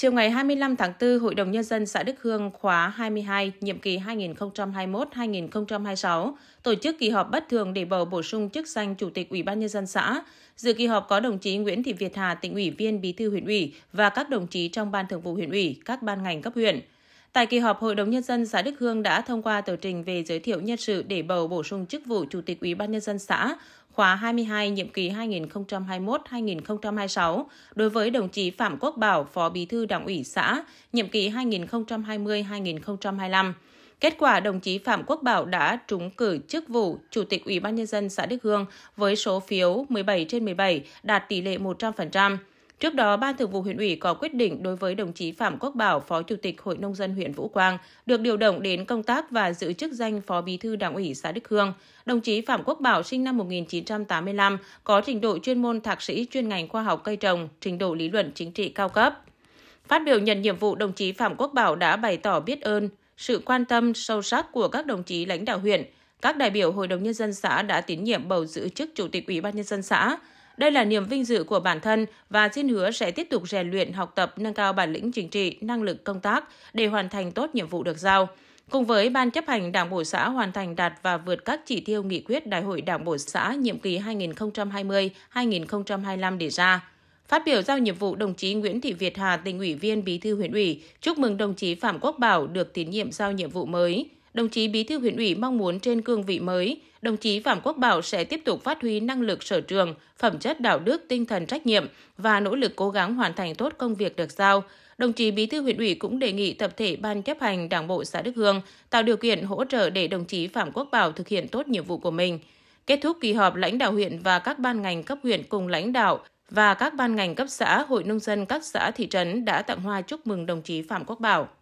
Chiều ngày 25 tháng 4, Hội đồng Nhân dân xã Đức Hương khóa 22, nhiệm kỳ 2021-2026, tổ chức kỳ họp bất thường để bầu bổ sung chức danh Chủ tịch Ủy ban Nhân dân xã. Dự kỳ họp có đồng chí Nguyễn Thị Việt Hà, tỉnh ủy viên Bí thư huyện ủy và các đồng chí trong Ban thường vụ huyện ủy, các ban ngành cấp huyện. Tại kỳ họp, Hội đồng Nhân dân xã Đức Hương đã thông qua tờ trình về giới thiệu nhân sự để bầu bổ sung chức vụ Chủ tịch Ủy ban Nhân dân xã, khóa 22 nhiệm kỳ 2021-2026 đối với đồng chí Phạm Quốc Bảo, Phó Bí thư Đảng ủy xã, nhiệm kỳ 2020-2025. Kết quả đồng chí Phạm Quốc Bảo đã trúng cử chức vụ Chủ tịch Ủy ban nhân dân xã Đức Hương với số phiếu 17 trên 17, đạt tỷ lệ 100%. Trước đó, Ban Thường vụ huyện ủy có quyết định đối với đồng chí Phạm Quốc Bảo, Phó Chủ tịch Hội Nông dân huyện Vũ Quang, được điều động đến công tác và giữ chức danh Phó Bí thư Đảng ủy xã Đức Hương. Đồng chí Phạm Quốc Bảo sinh năm 1985, có trình độ chuyên môn thạc sĩ chuyên ngành khoa học cây trồng, trình độ lý luận chính trị cao cấp. Phát biểu nhận nhiệm vụ, đồng chí Phạm Quốc Bảo đã bày tỏ biết ơn sự quan tâm sâu sắc của các đồng chí lãnh đạo huyện, các đại biểu Hội đồng Nhân dân xã đã tín nhiệm bầu giữ chức Chủ tịch Ủy ban Nhân dân xã, đây là niềm vinh dự của bản thân và xin hứa sẽ tiếp tục rèn luyện, học tập, nâng cao bản lĩnh chính trị, năng lực công tác để hoàn thành tốt nhiệm vụ được giao. Cùng với Ban chấp hành Đảng Bộ xã hoàn thành đạt và vượt các chỉ tiêu nghị quyết Đại hội Đảng Bộ xã nhiệm kỳ 2020-2025 đề ra. Phát biểu giao nhiệm vụ đồng chí Nguyễn Thị Việt Hà, tỉnh ủy viên Bí thư huyện ủy, chúc mừng đồng chí Phạm Quốc Bảo được tín nhiệm giao nhiệm vụ mới đồng chí Bí thư huyện ủy mong muốn trên cương vị mới, đồng chí Phạm Quốc Bảo sẽ tiếp tục phát huy năng lực sở trường, phẩm chất đạo đức, tinh thần trách nhiệm và nỗ lực cố gắng hoàn thành tốt công việc được giao. Đồng chí Bí thư huyện ủy cũng đề nghị tập thể ban chấp hành Đảng bộ xã Đức Hương tạo điều kiện hỗ trợ để đồng chí Phạm Quốc Bảo thực hiện tốt nhiệm vụ của mình. Kết thúc kỳ họp, lãnh đạo huyện và các ban ngành cấp huyện cùng lãnh đạo và các ban ngành cấp xã, hội nông dân các xã thị trấn đã tặng hoa chúc mừng đồng chí Phạm Quốc Bảo.